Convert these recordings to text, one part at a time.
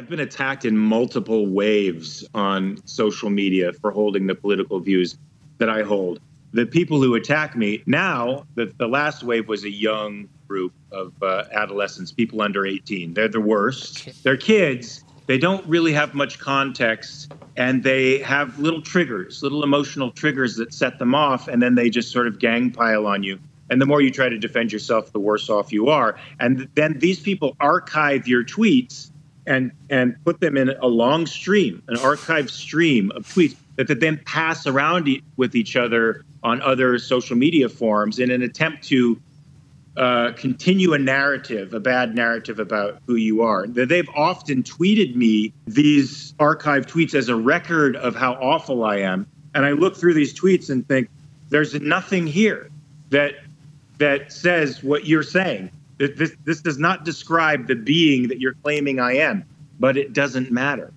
I've been attacked in multiple waves on social media for holding the political views that I hold. The people who attack me now, the, the last wave was a young group of uh, adolescents, people under 18. They're the worst. They're kids. They don't really have much context and they have little triggers, little emotional triggers that set them off. And then they just sort of gang pile on you. And the more you try to defend yourself, the worse off you are. And then these people archive your tweets and and put them in a long stream, an archived stream of tweets that they then pass around e- with each other on other social media forums in an attempt to uh, continue a narrative, a bad narrative about who you are. That They've often tweeted me these archived tweets as a record of how awful I am, and I look through these tweets and think, "There's nothing here that that says what you're saying." This, this does not describe the being that you're claiming I am, but it doesn't matter.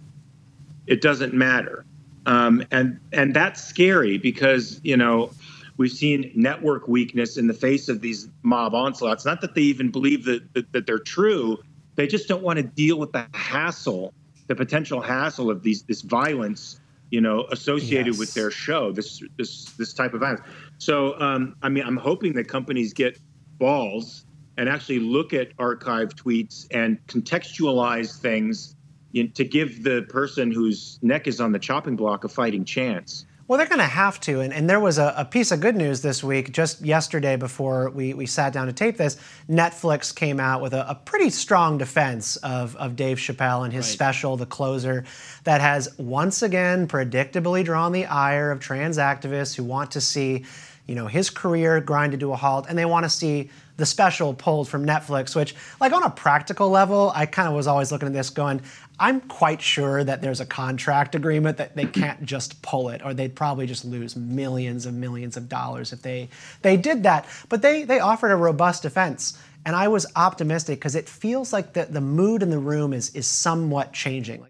It doesn't matter. Um, and and that's scary because you know we've seen network weakness in the face of these mob onslaughts. Not that they even believe that, that, that they're true, they just don't want to deal with the hassle, the potential hassle of these this violence, you know, associated yes. with their show. This this this type of violence. So um, I mean, I'm hoping that companies get balls and actually look at archived tweets and contextualize things in, to give the person whose neck is on the chopping block a fighting chance. Well, they're going to have to. And, and there was a, a, piece of good news this week, just yesterday before we, we sat down to tape this. Netflix came out with a, a pretty strong defense of, of Dave Chappelle and his right. special, The Closer, that has once again predictably drawn the ire of trans activists who want to see you know, his career grinded to a halt, and they want to see the special pulled from Netflix, which, like, on a practical level, I kind of was always looking at this going, I'm quite sure that there's a contract agreement that they can't just pull it, or they'd probably just lose millions and millions of dollars if they, they did that. But they, they offered a robust defense. And I was optimistic because it feels like the, the mood in the room is, is somewhat changing.